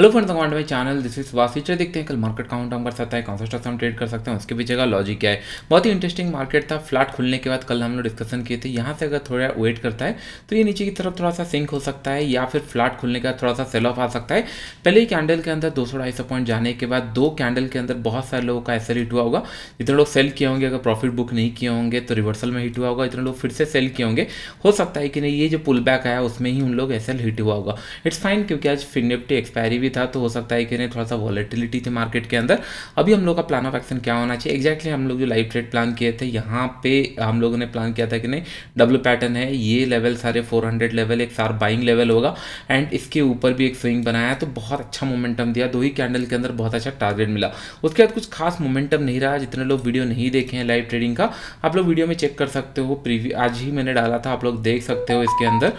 hello friends command my channel this is feature देखते हैं कल मार्केट काउंट नंबर सत्ता है कौन सा स्टॉक हम ट्रेड कर सकते हैं उसके पीछे का लॉजिक क्या है बहुत ही इंटरेस्टिंग मार्केट था फ्लैट खुलने के बाद कल हम लोग डिस्कशन किए थे यहाँ से अगर थोड़ा वेट करता है तो ये नीचे की तरफ थोड़ा सा सिंक हो सकता है या फिर फ्लैट खुलने का थोड़ा सा सेल ऑफ आ सकता है पहले कैंडल के अंदर दो सौ पॉइंट जाने के बाद दो कैंडल के अंदर बहुत सारे लोगों का ऐसा हिट हुआ होगा जितने लोग सेल किए होंगे अगर प्रॉफिट बुक नहीं किए होंगे तो रिवर्सल में हिट हुआ होगा इतने लोग फिर से सेल किए होंगे हो सकता है कि नहीं ये जो पुल बैक आया उसमें ही उन लोग ऐसा हिट हुआ होगा इट्स फाइन क्योंकि आज फिर एक्सपायरी भी भी था तो हो सकता है कि नहीं थोड़ा सा वॉलेटिलिटी थी मार्केट के अंदर अभी हम लोग का प्लान ऑफ एक्शन क्या होना चाहिए एग्जैक्टली हम लोग जो लाइव ट्रेड प्लान किए थे यहाँ पे हम लोगों ने प्लान किया था कि नहीं डबल पैटर्न है ये लेवल सारे 400 लेवल एक सार बाइंग लेवल होगा एंड इसके ऊपर भी एक स्विंग बनाया तो बहुत अच्छा मोमेंटम दिया दो ही कैंडल के अंदर बहुत अच्छा टारगेट मिला उसके बाद कुछ खास मोमेंटम नहीं रहा जितने लोग वीडियो नहीं देखे हैं लाइव ट्रेडिंग का आप लोग वीडियो में चेक कर सकते हो प्रीव्यू आज ही मैंने डाला था आप लोग देख सकते हो इसके अंदर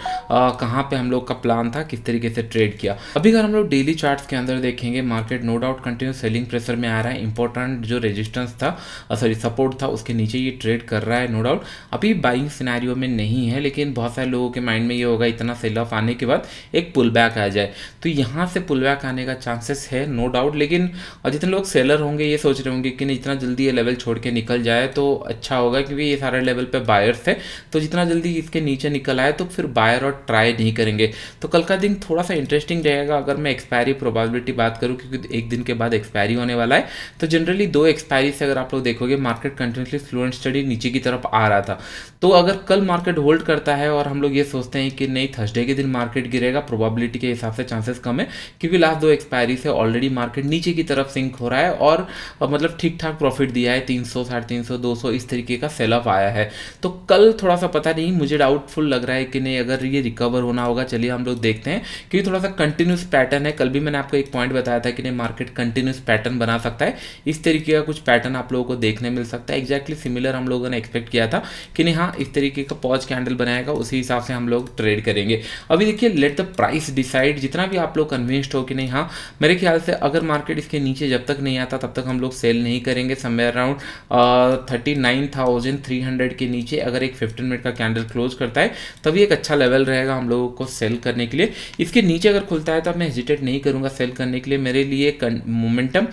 कहाँ पर हम लोग का प्लान था किस तरीके से ट्रेड किया अभी अगर हम लोग डेली चार्ट्स के अंदर देखेंगे market no doubt continue selling pressure में आ रहा है इंपॉर्टेंट जो रेजिस्टेंस था सॉरी सपोर्ट था उसके नीचे ये ट्रेड कर रहा है नो डाउट अभी बाइंग सिनेरियो में नहीं है लेकिन बहुत सारे लोगों के माइंड में ये होगा इतना सेल ऑफ आने के बाद एक पुल बैक आ जाए तो यहाँ से पुल बैक आने का चांसेस है नो डाउट लेकिन जितने लोग सेलर होंगे ये सोच रहे होंगे कि नहीं इतना जल्दी ये लेवल छोड़ के निकल जाए तो अच्छा होगा क्योंकि ये सारे लेवल पर बायर्स है तो जितना जल्दी इसके नीचे निकल आए तो फिर बायर और ट्राई नहीं करेंगे तो कल का दिन थोड़ा सा इंटरेस्टिंग रहेगा अगर मैं एक्सपायर एक्सपायरी प्रोबेबिलिटी बात करूँ क्योंकि एक दिन के बाद एक्सपायरी होने वाला है तो जनरली दो एक्सपायरी से अगर आप लोग देखोगे market continuously slow and steady नीचे की तरफ आ रहा था तो अगर कल मार्केट होल्ड करता है और हम लोग ये सोचते हैं कि नहीं थर्सडे के दिन मार्केट गिरेगा प्रोबेबिलिटी के हिसाब से चांसेस कम है क्योंकि लास्ट दो एक्सपायरी से ऑलरेडी मार्केट नीचे की तरफ सिंक हो रहा है और मतलब ठीक ठाक प्रॉफिट दिया है तीन सौ साढ़े तीन सौ दो सौ इस तरीके का सेल ऑफ आया है तो कल थोड़ा सा पता नहीं मुझे डाउटफुल लग रहा है कि नहीं अगर ये रिकवर होना होगा चलिए हम लोग देखते हैं क्योंकि थोड़ा सा कंटिन्यूस पैटर्न है कल कल भी मैंने आपको एक पॉइंट बताया था कि नहीं मार्केट कंटिन्यूस पैटर्न बना सकता है इस तरीके का कुछ पैटर्न आप लोगों को देखने मिल सकता है एग्जैक्टली सिमिलर हम लोगों ने एक्सपेक्ट किया था कि नहीं हाँ इस तरीके का पॉज कैंडल बनाएगा उसी हिसाब से हम लोग ट्रेड करेंगे अभी देखिए लेट द प्राइस डिसाइड जितना भी आप लोग कन्विंस्ड हो कि नहीं हाँ मेरे ख्याल से अगर मार्केट इसके नीचे जब तक नहीं आता तब तक हम लोग सेल नहीं करेंगे समय around thirty nine thousand three hundred के नीचे अगर एक फिफ्टीन मिनट का कैंडल क्लोज करता है तभी एक अच्छा लेवल रहेगा हम लोगों को सेल करने के लिए इसके नीचे अगर खुलता है तो मैं हेजिटेट नहीं नहीं करूंगा सेल करने के लिए मेरे लिए मोमेंटम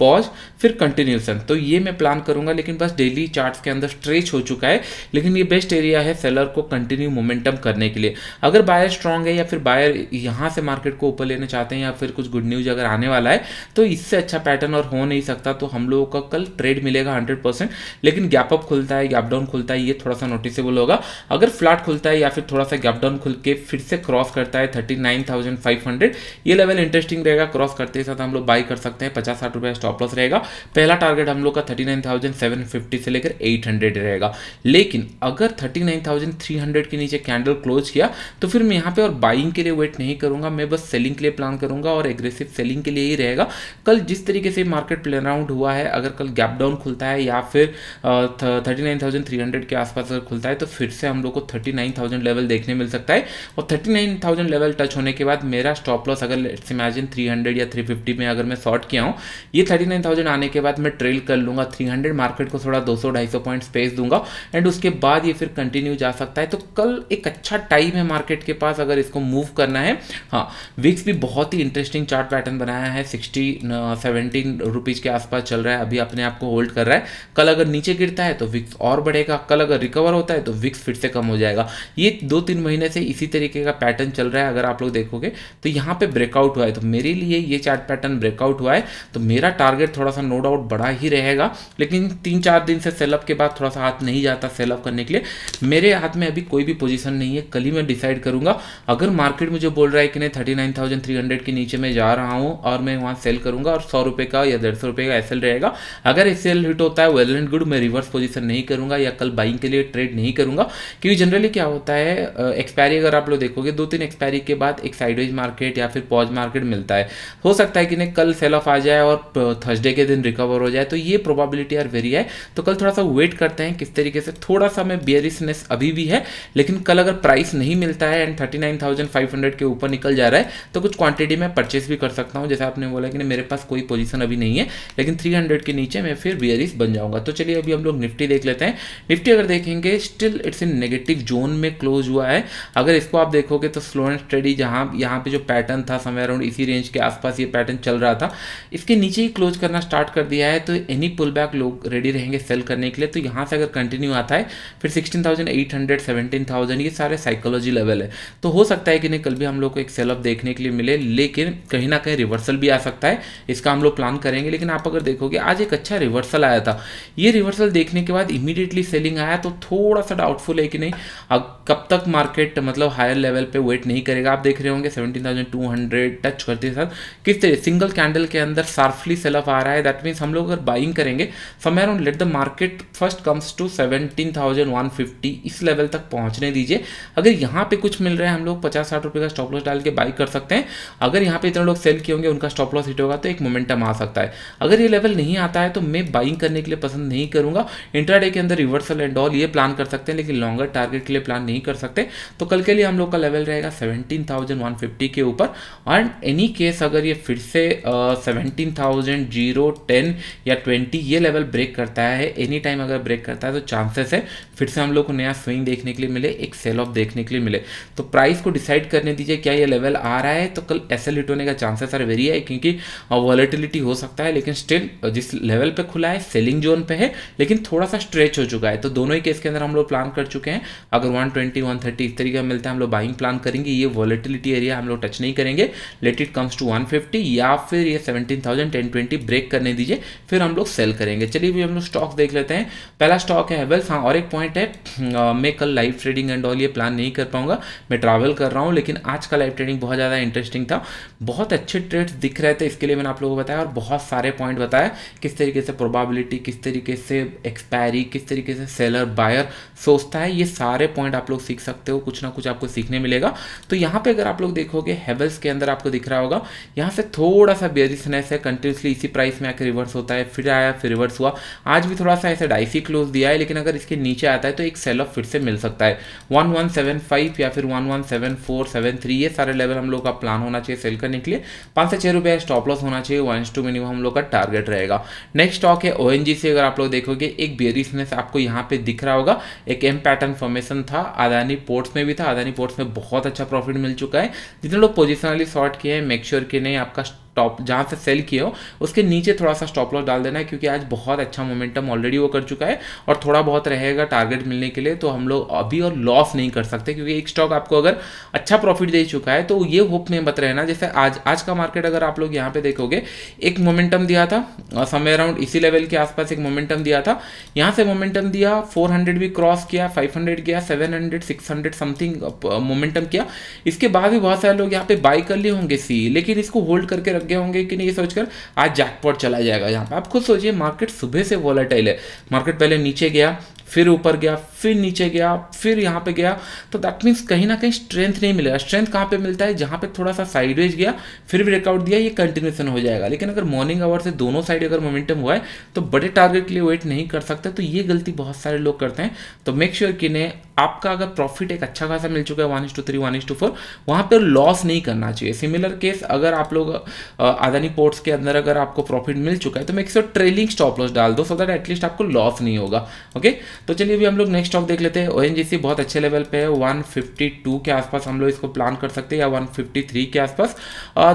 पॉज फिर कंटिन्यूसन तो ये मैं प्लान करूंगा लेकिन बस डेली चार्ट्स के अंदर स्ट्रेच हो चुका है लेकिन ये बेस्ट एरिया है सेलर को कंटिन्यू मोमेंटम करने के लिए अगर बायर स्ट्रांग है या फिर बायर यहां से मार्केट को ऊपर लेना चाहते हैं या फिर कुछ गुड न्यूज अगर आने वाला है तो इससे अच्छा पैटर्न और हो नहीं सकता तो हम लोगों का कल ट्रेड मिलेगा हंड्रेड परसेंट लेकिन गैप अप खुलता है गैप डाउन खुलता है ये थोड़ा सा नोटिसेबल होगा अगर फ्लैट खुलता है या फिर थोड़ा सा गैप डाउन खुल के फिर से क्रॉस करता है thirty nine thousand five hundred ये लेवल इंटरेस्टिंग रहेगा क्रॉस करते साथ हम लोग बाई कर सकते हैं पचास साठ रुपया स्टॉप लॉस रहेगा पहला टारगेट हम लोग का thirty nine thousand seven fifty से लेकर एट हंड्रेड रहेगा लेकिन अगर thirty nine thousand three hundred के नीचे कैंडल क्लोज किया तो फिर मैं यहाँ पे और बाइंग के लिए वेट नहीं करूँगा मैं बस सेलिंग के लिए प्लान करूँगा और एग्रेसिव सेलिंग के लिए ही रहेगा कल जिस तरीके से मार्केट प्ले राउंड हुआ है अगर कल गैप डाउन खुलता है या फिर thirty nine thousand three hundred के आसपास अगर खुलता है तो फिर से हम लोग को थर्टी नाइन थाउजेंड लेवल देखने मिल सकता है और thirty nine thousand level touch होने के बाद मेरा स्टॉप लॉस अगर इमेजिन थ्री हंड्रेड या थ्री फिफ्टी में अगर मैं शॉर्ट किया हूँ ये थर्टी नाइन थाउजेंड आने के बाद मैं ट्रेल कर लूंगा थ्री हंड्रेड मार्केट को थोड़ा दो सौ ढाई सौ पॉइंट स्पेस दूंगा एंड उसके बाद ये फिर कंटिन्यू जा सकता है तो कल एक अच्छा टाइम है मार्केट के पास अगर इसको मूव करना है हाँ विक्स भी बहुत ही इंटरेस्टिंग चार्ट पैटर्न बनाया है सिक्सटी सेवेंटीन रुपीज के आसपास चल रहा है अभी अपने आप को होल्ड कर रहा है कल अगर नीचे गिरता है तो विक्स और बढ़ेगा कल अगर रिकवर होता है तो विक्स फिर से कम हो जाएगा ये दो तीन महीने से इसी तरीके का पैटर्न चल रहा है अगर आप लोग देखोगे तो यहाँ पे ब्रेकआउट हुआ है तो मेरे लिए ये चार्ट पैटर्न ब्रेकआउट हुआ है तो मेरा टारगेट थोड़ा सा नो डाउट बढ़ा ही रहेगा लेकिन तीन चार दिन से सेलअप के बाद थोड़ा सा हाथ नहीं जाता सेलअप करने के लिए मेरे हाथ में अभी कोई भी पोजीशन नहीं है कल ही मैं डिसाइड करूंगा अगर मार्केट मुझे बोल रहा है कि नहीं थर्टी के नीचे मैं जा रहा हूँ और मैं वहाँ सेल करूँगा और सौ का या डेढ़ सौ का एस रहेगा अगर एस हिट होता है वेल एंड गुड मैं रिवर्स पोजिशन नहीं करूँगा या कल बाइंग के लिए ट्रेड नहीं करूँगा क्योंकि जनरली क्या होता है एक्सपायरी अगर आप लोग देखोगे दो तीन एक्सपायरी के बाद एक साइडवेज मार्केट या फिर पॉज मार्केट मिलता है हो सकता है कि नहीं कल सेल ऑफ आ जाए और थर्सडे के दिन रिकवर हो जाए तो ये प्रोबेबिलिटी आर वेरी है तो कल थोड़ा सा वेट करते हैं किस तरीके से थोड़ा सा मैं बियरिसनेस अभी भी है लेकिन कल अगर प्राइस नहीं मिलता है and thirty nine thousand five hundred के ऊपर निकल जा रहा है तो कुछ क्वांटिटी में परचेस भी कर सकता हूँ जैसे आपने बोला कि मेरे पास कोई पोजिशन अभी नहीं है लेकिन थ्री हंड्रेड के नीचे मैं फिर बियरिस बन जाऊँगा तो चलिए अभी हम लोग निफ्टी देख लेते हैं निफ्टी अगर देखेंगे still it's in negative zone में क्लोज हुआ है अगर इसको आप देखोगे तो स्लो एंड स्टडी जहाँ यहाँ पे जो पैटर्न था समय अराउंड इसी रेंज के आसपास ये पैटर्न चल रहा था इसके नीचे ही क्लोज करना स्टार्ट कर दिया है तो एनी पुल बैक लोग रेडी रहेंगे सेल करने के लिए तो यहाँ से अगर कंटिन्यू आता है फिर sixteen thousand eight hundred seventeen thousand ये सारे साइकोलॉजी लेवल है तो हो सकता है कि नहीं कल भी हम लोग को एक सेल अप देखने के लिए मिले लेकिन कहीं ना कहीं रिवर्सल भी आ सकता है इसका हम लोग प्लान करेंगे लेकिन आप अगर देखोगे आज एक अच्छा रिवर्सल आया था ये रिवर्सल देखने के बाद इमीडिएटली सेलिंग आया तो थोड़ा सा डाउटफुल है कि नहीं अब कब तक मार्केट मतलब हायर लेवल पर वेट नहीं करेगा आप देख रहे होंगे सेवनटीन टच करते साथ किस तरह सिंगल कैंडल के अंदर सार्फली सेल ऑफ आ रहा है दैट मीन्स हम लोग अगर बाइंग करेंगे समय on let the market first comes to seventeen thousand one fifty इस लेवल तक पहुंचने दीजिए अगर यहाँ पे कुछ मिल रहा है हम लोग पचास साठ रुपये का स्टॉप लॉस डाल के बाई कर सकते हैं अगर यहाँ पे इतने लोग सेल किए होंगे उनका स्टॉप लॉस हिट होगा तो एक मोमेंटम आ सकता है अगर ये लेवल नहीं आता है तो मैं बाइंग करने के लिए पसंद नहीं करूँगा इंटरडे के अंदर रिवर्सल एंड ऑल ये प्लान कर सकते हैं लेकिन लॉन्गर टारगेट के लिए प्लान नहीं कर सकते तो कल के लिए हम लोग का लेवल रहेगा सेवेंटीन के ऊपर एंड एनी केस अगर ये फिर से seventeen thousand point zero ten या ट्वेंटी ये लेवल ब्रेक करता है एनी टाइम अगर ब्रेक करता है तो चांसेस है फिर से हम लोग को नया स्विंग देखने के लिए मिले एक सेल ऑफ देखने के लिए मिले तो प्राइस को डिसाइड करने दीजिए क्या ये लेवल आ रहा है तो कल ऐसे लिट होने का चांसेस आर वेरी है क्योंकि वॉलेटिलिटी हो सकता है लेकिन स्टिल जिस लेवल पर खुला है सेलिंग जोन पर है लेकिन थोड़ा सा स्ट्रेच हो चुका है तो दोनों ही केस के अंदर हम लोग प्लान कर चुके हैं अगर वन ट्वेंटी इस तरीके का मिलता है हम लोग बाइंग प्लान करेंगे ये वॉलेटिलिटी एरिया हम लोग टच नहीं करेंगे लेट इट कम्स टू 150 या फिर ये 17,000 1020 नेगेटिव ब्रेक करने दीजिए फिर हम लोग सेल करेंगे चलिए भी हम लोग स्टॉक देख लेते हैं पहला स्टॉक है हेवेल्स हाँ और एक पॉइंट है मैं कल लाइव ट्रेडिंग एंड ऑल ये प्लान नहीं कर पाऊंगा मैं ट्रैवल कर रहा हूँ लेकिन आज का लाइव ट्रेडिंग बहुत ज़्यादा इंटरेस्टिंग था बहुत अच्छे ट्रेड्स दिख रहे थे इसके लिए मैंने आप लोगों को बताया और बहुत सारे पॉइंट बताया किस तरीके से प्रोबाबिलिटी किस तरीके से एक्सपायरी किस तरीके से सेलर बायर सोचता है ये सारे पॉइंट आप लोग सीख सकते हो कुछ ना कुछ आपको सीखने मिलेगा तो यहाँ पर अगर आप लोग देखोगे हेवल्स के अंदर आपको दिख रहा होगा यहाँ से थोड़ा सा बेरिसनेस है कंटिन्यूसली इसी प्राइस में आकर रिवर्स होता है फिर आया फिर रिवर्स हुआ आज भी थोड़ा सा ऐसे डाइसी क्लोज दिया है लेकिन अगर इसके नीचे आता है तो एक सेल ऑफ फिर से मिल सकता है वन वन सेवन फाइव या फिर one one seven four seven three ये सारे लेवल हम लोग का प्लान होना चाहिए सेल करने के लिए पाँच से छः रुपये स्टॉप लॉस होना चाहिए वन टू मिनिमम हम लोग का टारगेट रहेगा नेक्स्ट स्टॉक है ओ से अगर आप लोग देखोगे एक बेरिसनेस आपको यहाँ पे दिख रहा होगा एक एम पैटर्न फॉर्मेशन था अदानी पोर्ट्स में भी था अदानी पोर्ट्स में बहुत अच्छा प्रॉफिट मिल चुका है जितने लोग पोजिशनली शॉर्ट किए हैं मेक श्योर कि नहीं आपका टॉप जहां से सेल किए हो उसके नीचे थोड़ा सा स्टॉप लॉस डाल देना है क्योंकि आज बहुत अच्छा मोमेंटम ऑलरेडी वो कर चुका है और थोड़ा बहुत रहेगा टारगेट मिलने के लिए तो हम लोग अभी और लॉस नहीं कर सकते क्योंकि एक स्टॉक आपको अगर अच्छा प्रॉफिट दे चुका है तो ये होप में मत रहना जैसे आज आज का मार्केट अगर आप लोग यहाँ पे देखोगे एक मोमेंटम दिया था समय अराउंड इसी लेवल के आसपास एक मोमेंटम दिया था यहाँ से मोमेंटम दिया फोर भी क्रॉस किया फाइव गया सेवन हंड्रेड समथिंग मोमेंटम किया इसके बाद भी बहुत सारे लोग यहाँ पे बाई कर लिए होंगे सी लेकिन इसको होल्ड करके लग गए होंगे कि नहीं सोचकर आज जैकपॉट चला जाएगा यहाँ पर आप खुद सोचिए मार्केट सुबह से वॉलेटाइल है मार्केट पहले नीचे गया फिर ऊपर गया फिर नीचे गया फिर यहाँ पे गया तो दैट मीन्स कहीं ना कहीं स्ट्रेंथ नहीं मिलेगा स्ट्रेंथ कहाँ पे मिलता है जहाँ पे थोड़ा सा साइडवेज गया फिर ब्रेकआउट दिया ये कंटिन्यूशन हो जाएगा लेकिन अगर मॉर्निंग आवर से दोनों साइड अगर मोमेंटम हुआ है तो बड़े टारगेट के लिए वेट नहीं कर सकते तो ये गलती बहुत सारे लोग करते हैं तो मेक श्योर sure कि इन्हें आपका अगर प्रॉफिट एक अच्छा खासा मिल चुका है one is two three one is two four वहाँ पर लॉस नहीं करना चाहिए सिमिलर केस अगर आप लोग अदानी पोर्ट्स के अंदर अगर आपको प्रॉफिट मिल चुका है तो एक सौ ट्रेलिंग स्टॉप लॉस डाल दो सो दैट एटलीस्ट आपको लॉस नहीं होगा ओके तो चलिए अभी हम लोग नेक्स्ट स्टॉक देख लेते हैं ओ बहुत अच्छे लेवल पे है 152 के आसपास हम लोग इसको प्लान कर सकते हैं या थ्री के आसपास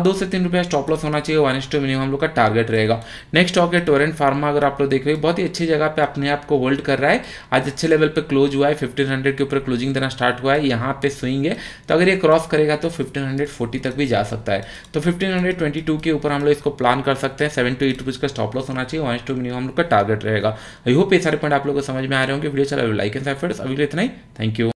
दो से तीन रुपया स्टॉप लॉस होना चाहिए वन इज टू मिनिमम हम लोग का टारगेट रहेगा नेक्स्ट स्टॉक है टोरेंट फार्मा अगर आप लोग देख रहे हो बहुत ही अच्छी जगह पर अपने आप को होल्ड कर रहा है आज अच्छे लेवल पे क्लोज हुआ है फिफ्टीन 1500 के ऊपर क्लोजिंग देना स्टार्ट हुआ है यहाँ पे स्विंग है तो अगर ये क्रॉस करेगा तो 1540 तक भी जा सकता है तो 1522 के ऊपर हम लोग इसको प्लान कर सकते हैं सेवन टू एट रुपीज़ का स्टॉप लॉस होना चाहिए वन टू मिनिमम हम लोग का टारगेट रहेगा आई होप ये सारे पॉइंट आप लोगों को समझ में आ रहे होंगे वीडियो चला लाइक एंड सब्सक्राइब अभी इतना ही थैंक यू